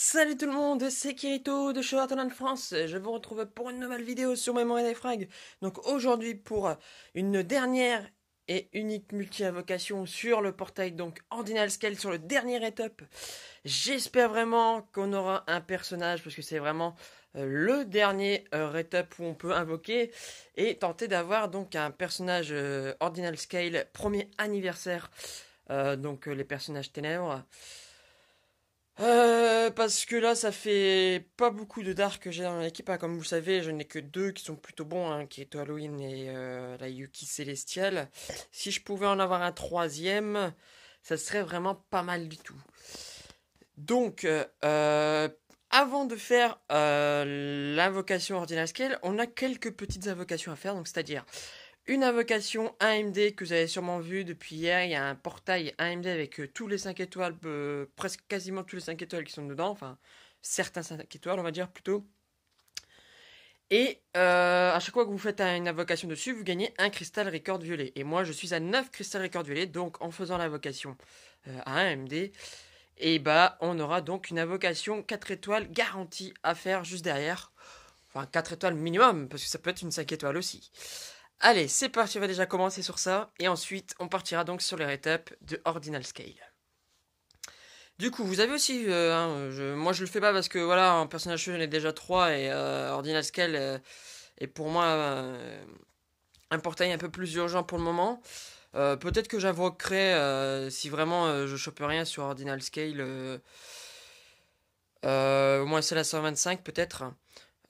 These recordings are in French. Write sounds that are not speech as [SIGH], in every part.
Salut tout le monde, c'est Kirito de de France. Je vous retrouve pour une nouvelle vidéo sur Memory des Frag. Donc aujourd'hui pour une dernière et unique multi-invocation sur le portail donc Ordinal Scale sur le dernier retup. J'espère vraiment qu'on aura un personnage parce que c'est vraiment euh, le dernier rate-up euh, où on peut invoquer et tenter d'avoir donc un personnage euh, Ordinal Scale premier anniversaire donc les personnages ténèbres euh, parce que là, ça fait pas beaucoup de dark que j'ai dans l'équipe. équipe. Hein. Comme vous savez, je n'ai que deux qui sont plutôt bons, hein, qui est Halloween et euh, la Yuki Célestial. Si je pouvais en avoir un troisième, ça serait vraiment pas mal du tout. Donc, euh, avant de faire l'invocation Ordinaire on a quelques petites invocations à faire. Donc, c'est-à-dire une invocation AMD que vous avez sûrement vu depuis hier, il y a un portail AMD avec euh, tous les 5 étoiles, euh, presque quasiment tous les 5 étoiles qui sont dedans, enfin certains 5 étoiles on va dire plutôt. Et euh, à chaque fois que vous faites une invocation dessus, vous gagnez un cristal record violet. Et moi je suis à 9 cristal record violet, donc en faisant l'invocation vocation à AMD, et eh bah ben, on aura donc une invocation 4 étoiles garantie à faire juste derrière. Enfin 4 étoiles minimum, parce que ça peut être une 5 étoiles aussi. Allez, c'est parti, on va déjà commencer sur ça, et ensuite on partira donc sur les rétapes de Ordinal Scale. Du coup, vous avez aussi, euh, hein, je, moi je le fais pas parce que voilà, en personnage j'en ai déjà 3 et euh, Ordinal Scale euh, est pour moi un portail un peu plus urgent pour le moment. Peut-être que j'invoquerai, si vraiment je chope rien sur Ordinal Scale, au moins c'est la 125 peut-être.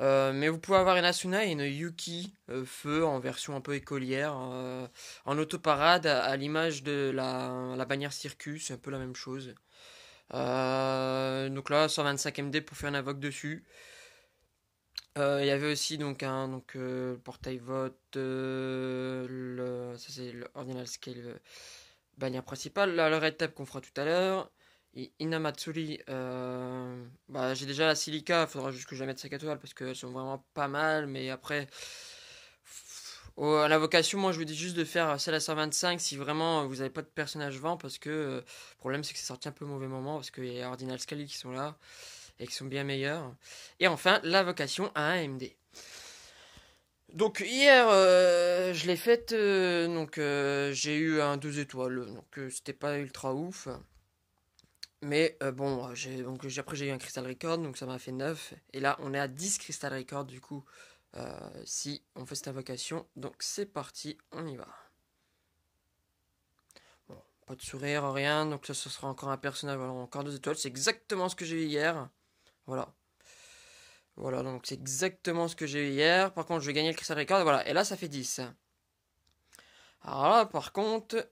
Euh, mais vous pouvez avoir une Asuna et une Yuki euh, feu en version un peu écolière, euh, en autoparade à, à l'image de la, bannière Circus, c'est un peu la même chose. donc là, 125 MD pour faire un invoque dessus. Il y avait aussi donc un le portail vote, le, ça c'est l'ordinal scale bannière principale, le red tape qu'on fera tout à l'heure. Inamatsuri, euh, bah, j'ai déjà la silica, il faudra juste que je la mette 5 étoiles parce qu'elles sont vraiment pas mal, mais après, à la vocation, moi je vous dis juste de faire celle à 125 si vraiment vous n'avez pas de personnage vent parce que euh, le problème c'est que c'est sorti un peu au mauvais moment parce qu'il y a Ordinal Scali qui sont là et qui sont bien meilleurs. Et enfin, la vocation à 1 AMD. Donc hier, euh, je l'ai faite, donc j'ai eu un 2 étoiles, donc c'était pas ultra ouf. Mais euh, bon, euh, j'ai, après j'ai eu un Crystal Record, donc ça m'a fait 9. Et là, on est à 10 Crystal Record du coup, euh, si on fait cette invocation. Donc c'est parti, on y va. Bon, pas de sourire, rien. Donc ça, ce sera encore un personnage, alors encore deux étoiles. C'est exactement ce que j'ai eu hier. Voilà. Voilà, donc c'est exactement ce que j'ai eu hier. Par contre, je vais gagner le Crystal Record, voilà. Et là, ça fait 10. Alors là, par contre,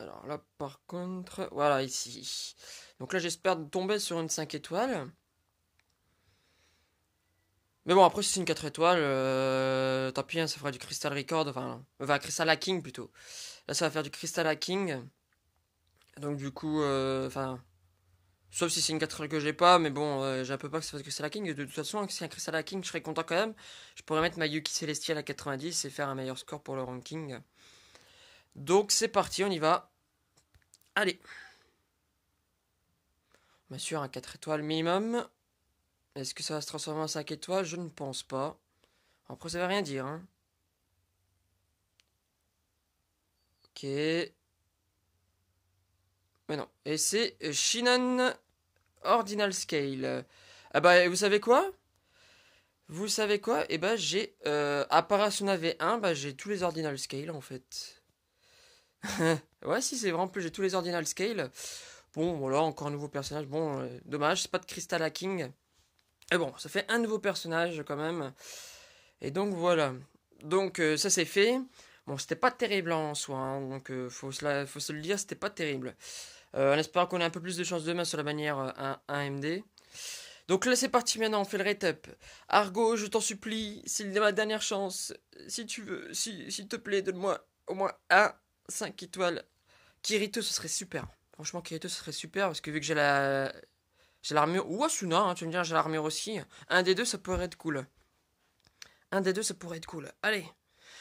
alors là, par contre, voilà, ici. Donc là, j'espère tomber sur une 5 étoiles. Mais bon, après, si c'est une 4 étoiles, euh, tant pis, hein, ça fera du Crystal Record, enfin, enfin, Crystal Hacking plutôt. Là, ça va faire du Crystal Hacking. Donc du coup, euh, enfin... sauf si c'est une 4 étoiles que j'ai pas, mais bon, euh, j'ai un peu peur que ça fasse Crystal Hacking. De toute façon, si c'est un Crystal Hacking, je serais content quand même. Je pourrais mettre ma Yuki Celestial à 90 et faire un meilleur score pour le ranking. Donc c'est parti, on y va. Allez. Bien sûr, un 4 étoiles minimum. Est-ce que ça va se transformer en 5 étoiles Je ne pense pas. Après, ça ne veut rien dire. Hein. Ok. Mais non. Et c'est Shinan Ordinal Scale. Ah bah, vous savez quoi Vous savez quoi Eh bah, j'ai... Euh, à son V1, bah, j'ai tous les Ordinal Scale, en fait. [LAUGHS] ouais, si, c'est vrai. plus, j'ai tous les ordinal scale. Bon, voilà, encore un nouveau personnage. Bon, euh, dommage, c'est pas de Crystal Hacking. Et bon, ça fait un nouveau personnage quand même. Et donc voilà. Donc euh, ça c'est fait. Bon, c'était pas terrible hein, en soi, hein. donc euh, faut, se le dire, c'était pas terrible. Euh, on espère qu'on ait un peu plus de chance demain sur la bannière 1MD. Donc là c'est parti maintenant, on fait le up Argo, je t'en supplie, s'il c'est ma dernière chance. Si tu veux, s'il te plaît, donne-moi au moins un 5 étoiles. Kirito, ce serait super. Franchement, Kirito, ce serait super parce que vu que j'ai la. J'ai l'armure. Ou Asuna, hein, tu me dis, j'ai l'armure aussi. Un des deux, ça pourrait être cool. Un des deux, ça pourrait être cool. Allez.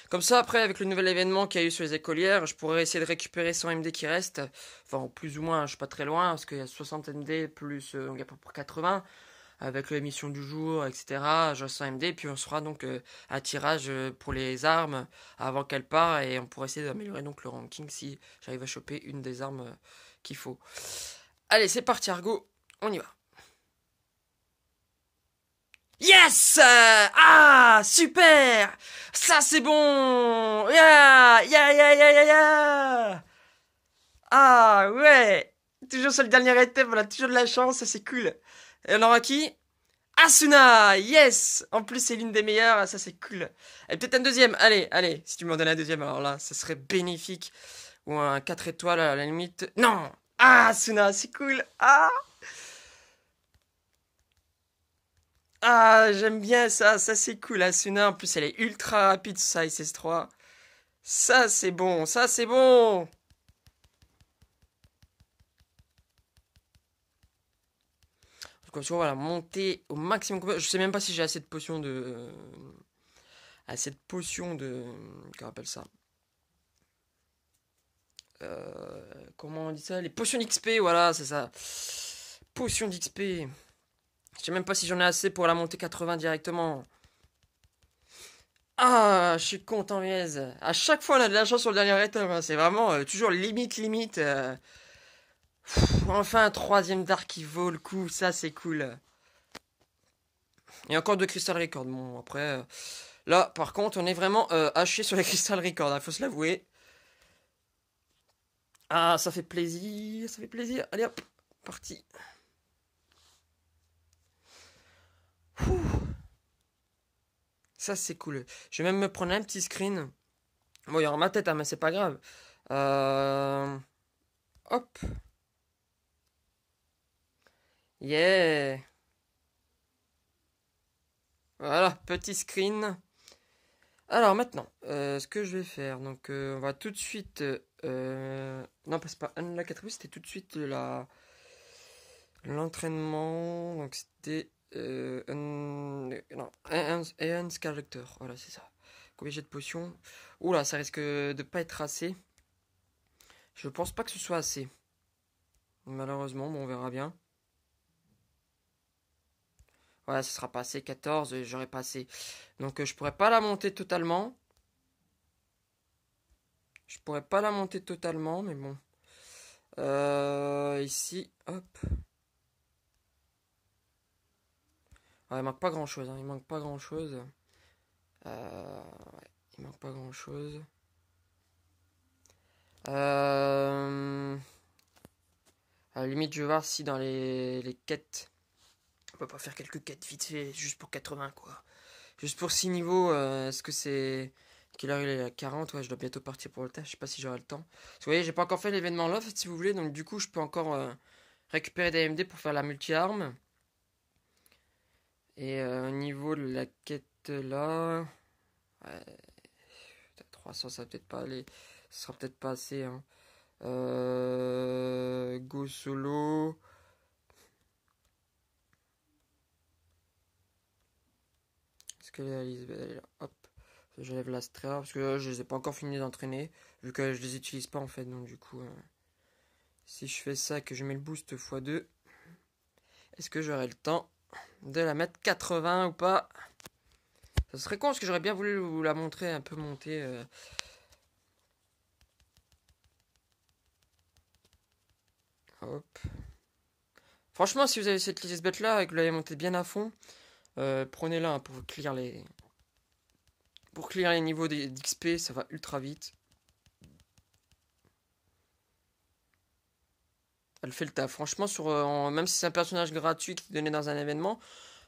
Comme ça, après, avec le nouvel événement qu'il y a eu sur les écolières, je pourrais essayer de récupérer 100 MD qui restent. Enfin, plus ou moins, je suis pas très loin, parce qu'il y a 60 MD plus, euh, on pas pour 80 avec l'émission du jour, etc. sens MD, puis on sera donc euh, à tirage euh, pour les armes avant qu'elle part et on pourra essayer d'améliorer donc le ranking si j'arrive à choper une des armes euh, qu'il faut. Allez, c'est parti Argo, on y va. Yes Ah Super Ça c'est bon Yeah Yeah yeah Ah ouais Toujours sur le dernier étape, on a toujours de la chance, c'est cool et on aura qui Asuna Yes En plus, c'est l'une des meilleures, ça c'est cool. Et peut-être un deuxième, allez, allez, si tu m'en donnes un deuxième, alors là, ça serait bénéfique. Ou un 4 étoiles à la limite. Non Ah, Asuna, c'est cool Ah Ah, j'aime bien ça, ça c'est cool, Asuna. En plus, elle est ultra rapide, ça, SS3. Ça c'est bon, ça c'est bon tu voilà, monter au maximum. Je sais même pas si j'ai assez de potions de. Euh, assez de potions de. Qu'on appelle ça euh, Comment on dit ça Les potions d'XP, voilà, c'est ça. potion d'XP. Je sais même pas si j'en ai assez pour la monter 80 directement. Ah, je suis content, Miez. À chaque fois, on a de la chance sur le dernier item. Hein. C'est vraiment euh, toujours limite, limite enfin un troisième Dark qui vaut le coup, ça c'est cool. Et encore deux Crystal records, Bon, après. Euh, là, par contre, on est vraiment euh, haché sur les [LAUGHS] Crystal Record, il hein, faut se l'avouer. Ah, ça fait plaisir, ça fait plaisir. Allez hop, parti. Ça, c'est cool. Je vais même me prendre un petit screen. Bon, il y aura ma tête, hein, mais c'est pas grave. Euh, hop. Yeah Voilà, petit screen. Alors maintenant, euh, ce que je vais faire, donc euh, on va tout de suite... Euh, non, c'est pas la 4 c'était tout de suite la l'entraînement. Donc c'était... Euh, un, non, un, un, voilà c'est ça. Combien j'ai de potions Oula, ça risque de pas être assez. Je pense pas que ce soit assez. Malheureusement, on verra bien. Voilà, ce sera passé 14, euh, j'aurais passé. Donc euh, je pourrais pas la monter totalement. Je pourrais pas la monter totalement, mais bon. Euh, ici, hop. Ouais, il manque pas grand chose. Hein, il manque pas grand chose. il manque pas grand chose. à la limite, je vais voir si dans les quêtes. Je pas faire quelques quêtes vite fait, juste pour 80, quoi. Juste pour 6 niveaux, euh, est-ce que c'est... Quelle heure il est à 40 Ouais, je dois bientôt partir pour le tas. je sais pas si j'aurai le temps. vous voyez, j'ai pas encore fait l'événement Love, si vous voulez, donc du coup, je peux encore euh, récupérer des MD pour faire la multi-arme. Et euh, au niveau de la quête là... 300, ça va peut-être pas aller... ce sera peut-être pas assez, hein. Go solo... Ben, hop, je lève la parce que euh, je les ai pas encore fini d'entraîner vu que je les utilise pas en fait. Donc du coup, euh, si je fais ça que je mets le boost x2, est-ce que j'aurai le temps de la mettre 80 ou pas Ça serait con parce que j'aurais bien voulu vous la montrer un peu montée. Euh. Hop. Franchement, si vous avez cette Lisbeth là et que vous l'avez montée bien à fond, euh, prenez-la hein, pour clear les. Pour clear les niveaux d'XP, ça va ultra vite. Elle fait le taf. Franchement, sur, euh, même si c'est un personnage gratuit qui est donné dans un événement,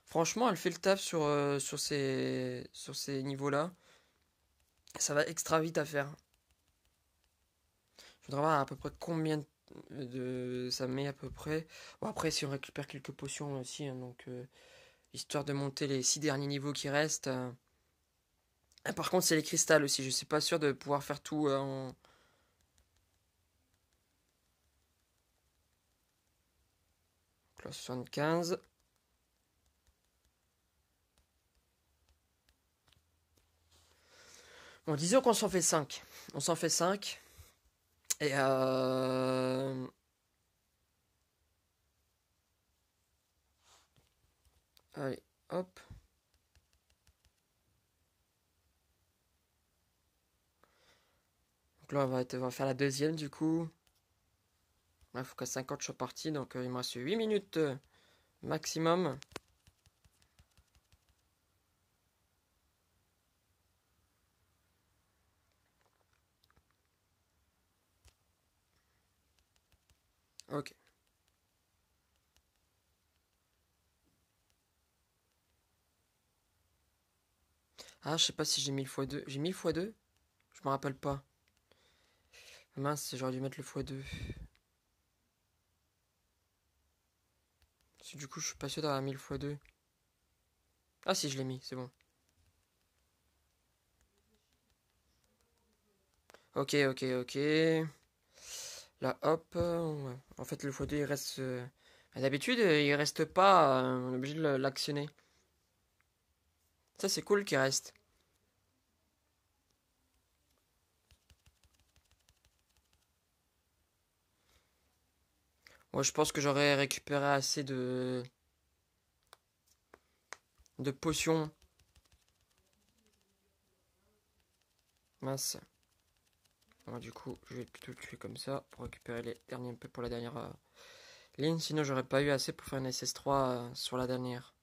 franchement, elle fait le taf sur, euh, sur ces, sur ces niveaux-là. Ça va extra vite à faire. Je voudrais voir à peu près combien de ça met à peu près bon après si on récupère quelques potions aussi hein, donc histoire de monter les six derniers niveaux qui restent. Euh. par contre, c'est les cristals aussi. Je suis pas sûr de pouvoir faire tout euh, en... 75. Bon, disons qu'on s'en fait 5. On s'en fait 5. Et euh... Allez, hop. Donc là, on va, faire la deuxième du coup. il faut qu'à 50 je sois parti. Donc euh, il me reste 8 minutes euh, maximum. Ok. Ah, je sais pas si j'ai mis le x2. J'ai mis le x2 Je me rappelle pas. Mince, j'aurais dû mettre le x2. Du coup, je suis pas sûr d'avoir mis x2. Ah si, je l'ai mis, c'est bon. Ok, ok, ok. Là, hop. En fait, le x2, il reste... Euh, d'habitude, il reste pas. Euh, on est obligé de l'actionner. Ça, c'est cool qui reste. Moi, je pense que j'aurais récupéré assez de... de potions. Mince. du coup, je vais plutôt tuer comme ça pour récupérer les derniers peu pour la dernière euh, ligne. Sinon, j'aurais pas eu assez pour faire un SS3 euh, sur la dernière.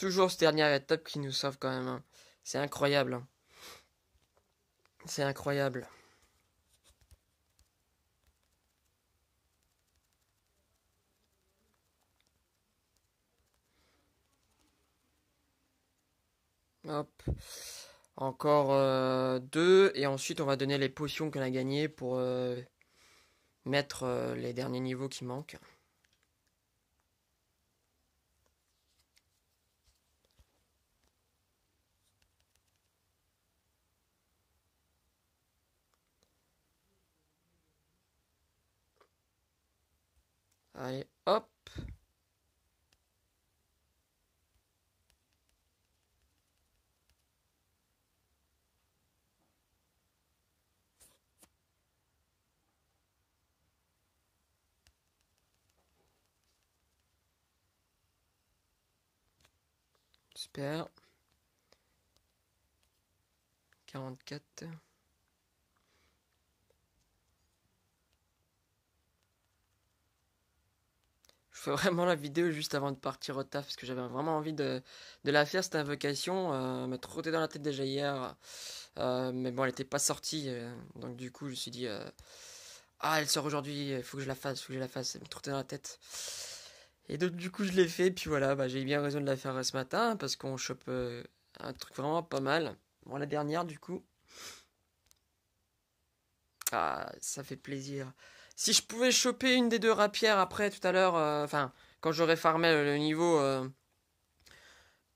Toujours ce dernier étape qui nous sauve quand même. Hein. C'est incroyable. Hein. C'est incroyable. Hop. Encore euh, deux. Et ensuite, on va donner les potions qu'on a gagnées pour euh, mettre euh, les derniers niveaux qui manquent. Allez, hop. Super. 44. fais vraiment la vidéo juste avant de partir au taf parce que j'avais vraiment envie de, de la faire, cette invocation. Me euh, m'a trotté dans la tête déjà hier, euh, mais bon, elle n'était pas sortie. Euh, donc du coup, je me suis dit, ah, elle sort aujourd'hui, il faut que je la fasse, il faut que je la fasse. Elle me trottait dans la tête. Et donc du coup, je l'ai fait, puis voilà, bah, j'ai eu bien raison de la faire ce matin parce qu'on chope un truc vraiment pas mal. Bon, la dernière, du coup. Ah, ça fait plaisir si je pouvais choper une des deux rapières après tout à l'heure, euh, enfin, quand j'aurais farmé le niveau euh,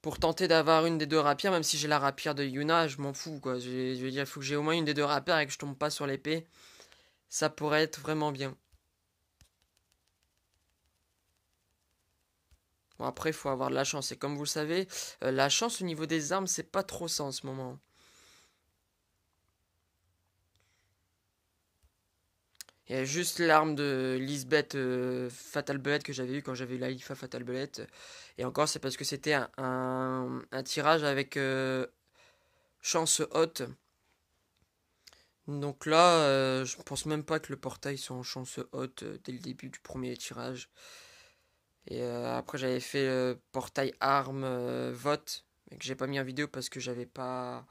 pour tenter d'avoir une des deux rapières, même si j'ai la rapière de Yuna, je m'en fous quoi. Je, veux dire, il faut que j'ai au moins une des deux rapières et que je tombe pas sur l'épée. Ça pourrait être vraiment bien. Bon après, il faut avoir de la chance. Et comme vous le savez, euh, la chance au niveau des armes, c'est pas trop ça en ce moment. Il y a juste l'arme de Lisbeth euh, Fatal Bullet que j'avais eu quand j'avais eu la Fatal Bullet. Et encore, c'est parce que c'était un, tirage avec euh, chance haute. Donc là, je euh, je pense même pas que le portail soit en chance haute dès le début du premier tirage. Et après, j'avais fait portail arme vote, mais que j'ai pas mis en vidéo parce que j'avais pas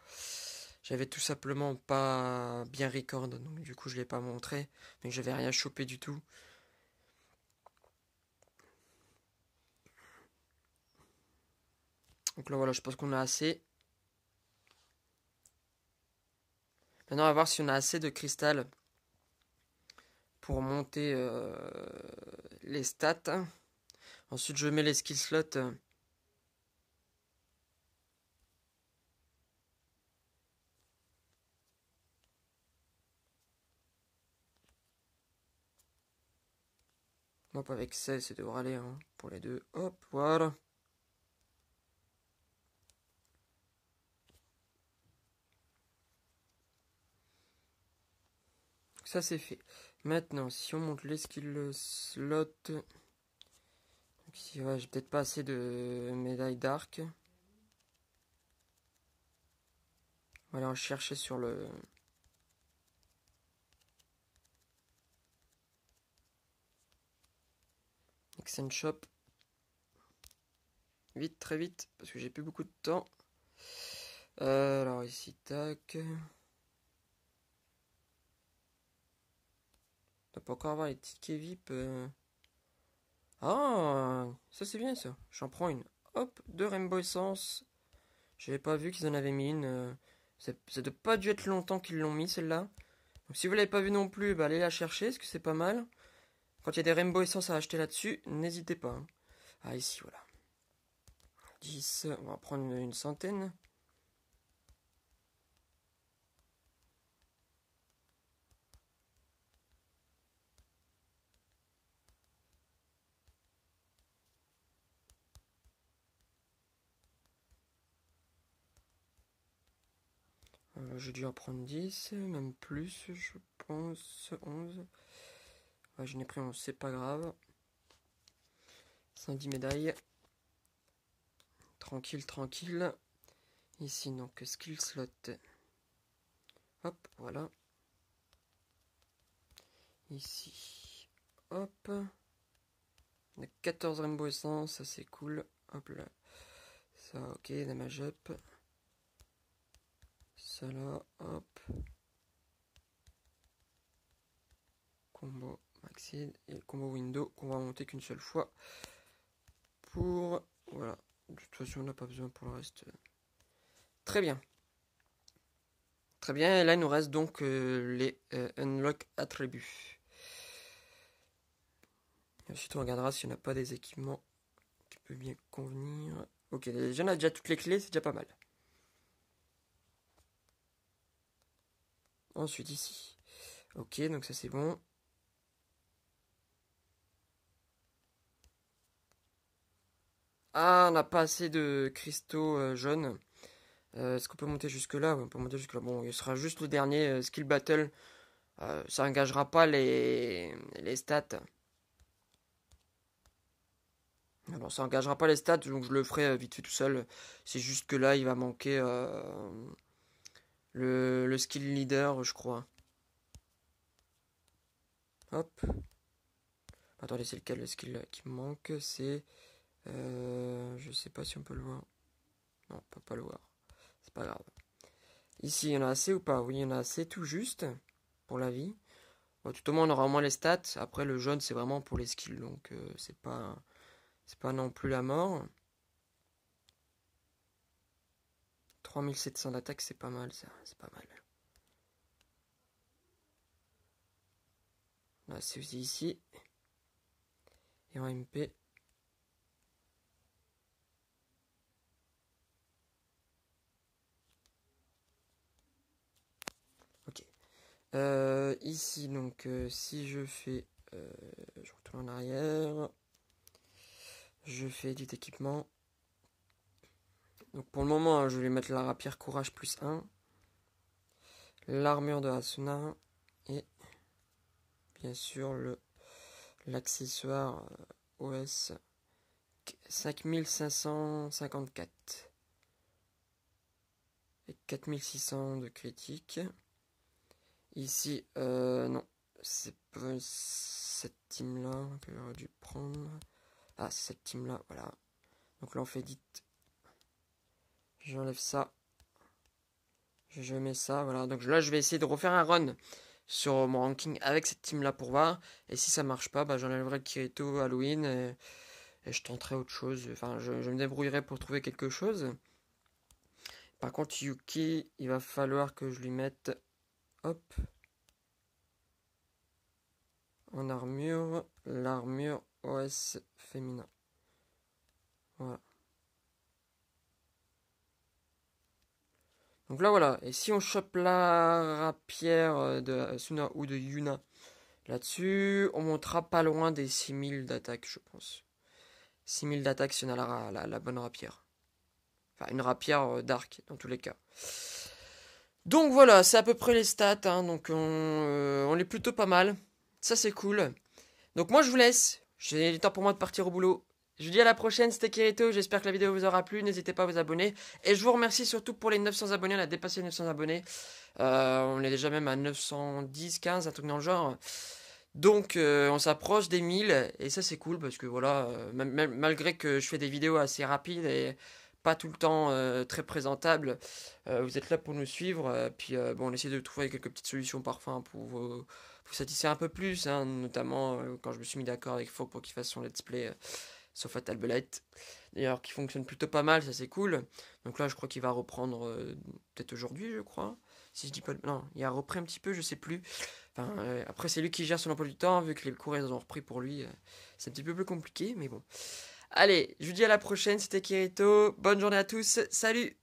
j'avais tout simplement pas bien record, donc du coup je l'ai pas montré, mais j'avais rien chopé du tout. Donc là voilà, je pense qu'on a assez. Maintenant, on va voir si on a assez de cristal pour monter euh, les stats. Ensuite, je mets les skill slots pas avec 16, ça devrait aller pour les deux. Hop, voilà. Ça, c'est fait. Maintenant, si on monte les skills slots... Donc si ouais, j'ai peut-être pas assez de médailles d'arc. On va chercher sur le... Shop. Vite, très vite, parce que j'ai plus beaucoup de temps. Euh, alors ici, tac. On peut encore avoir les tickets VIP. Euh. Ah, ça c'est bien ça. J'en prends une. Hop, de Rainbow Essence. J'avais pas vu qu'ils en avaient mis une. Euh. Ça doit pas dû être longtemps qu'ils l'ont mis celle-là. Donc si vous l'avez pas vu non plus, bah, allez la chercher, parce que c'est pas mal. Quand il y a des Rainbow Essence à acheter là-dessus, n'hésitez pas. Hein. Ah, ici, voilà. 10, on va prendre une, centaine. Euh, j'ai dû en prendre 10, même plus, je pense, 11 je n'ai pris c'est pas grave. 110 médailles. Tranquille, tranquille. Ici, donc, skill slot. Hop, voilà. Ici, hop. 14 rainbow essence, ça c'est cool. Hop là. Ça, ok, damage up. Ça là, hop. Combo et le combo window qu'on va monter qu'une seule fois. Pour. Voilà. De toute façon, on n'a pas besoin pour le reste. Très bien. Très bien. Et là, il nous reste donc euh, les euh, unlock attributs. Et ensuite, on regardera si on a pas des équipements qui peuvent bien convenir. Ok, j'en ai a déjà toutes les clés, c'est déjà pas mal. Ensuite, ici. Ok, donc ça c'est bon. Ah, on n'a pas assez de cristaux euh, jaunes. Euh, est-ce qu'on peut monter jusque-là On peut monter jusque-là. Bon, il sera juste le dernier euh, skill battle. ça n'engagera pas les, les stats. Non, ça n'engagera pas les stats, donc je le ferai vite fait tout seul. C'est juste que là, il va manquer le, le skill leader, je crois. Hop. Attendez, c'est lequel le skill qui manque C'est euh, je sais pas si on peut le voir. Non, on peut pas le voir. C'est pas grave. Ici, il y en a assez ou pas Oui, il y en a assez tout juste pour la vie. tout au moins, on aura moins les stats. Après, le jaune, c'est vraiment pour les skills. Donc, euh, c'est pas, c'est pas non plus la mort. 3700 d'attaque, c'est pas mal, ça. C'est pas mal. Là, c'est aussi ici. Et en MP. Euh, ici, donc, euh, si je fais... Euh, je retourne en arrière. Je fais edit équipement. Donc, pour le moment, hein, je vais mettre la rapière courage plus 1. L'armure de Asuna. Et, bien sûr, l'accessoire OS 5554. Et 4600 de critique. Ici, euh, non. C'est pas cette team-là que j'aurais dû prendre. Ah, cette team-là, voilà. Donc là, on fait dit. J'enlève ça. Je mets ça, voilà. Donc là, je vais essayer de refaire un run sur mon ranking avec cette team-là pour voir. Et si ça marche pas, bah, j'enlèverai Kirito, Halloween. Et, je tenterai autre chose. Enfin, je me débrouillerai pour trouver quelque chose. Par contre, Yuki, il va falloir que je lui mette en armure, l'armure OS féminin. Voilà. Donc là voilà, et si on chope la rapière de Suna ou de Yuna là-dessus, on montera pas loin des 6000 d'attaque, je pense. 6000 d'attaque si on a la, la bonne rapière. Enfin, une rapière euh, d'arc, dans tous les cas. Donc voilà, c'est à peu près les stats. Hein, donc euh, on, est plutôt pas mal. Ça c'est cool. Donc moi je vous laisse. J'ai le temps pour moi de partir au boulot. Je vous dis à la prochaine, c'était Kirito. J'espère que la vidéo vous aura plu. N'hésitez pas à vous abonner. Et je vous remercie surtout pour les 900 abonnés. On a dépassé les 900 abonnés. Euh, on est déjà même à 910, 15, un truc dans le genre. Donc euh, on s'approche des 1000 et ça c'est cool parce que voilà, malgré que je fais des vidéos assez rapides et pas tout le temps euh, très présentable. Euh, vous êtes là pour nous suivre. Euh, puis bon, on essaie de trouver quelques petites solutions parfois pour vous, satisfaire un peu plus. Hein, notamment quand je me suis mis d'accord avec Faux pour qu'il fasse son let's play sur Fatal Bullet. D'ailleurs, qui fonctionne plutôt pas mal, ça c'est cool. Donc là, je crois qu'il va reprendre peut-être aujourd'hui, je crois. Si je dis pas. Non, il a repris un petit peu, je sais plus. après, c'est lui qui gère son emploi du temps, vu que les cours ils ont repris pour lui. c'est un petit peu plus compliqué, mais bon. Allez, je vous dis à la prochaine, c'était Kirito. Bonne journée à tous. Salut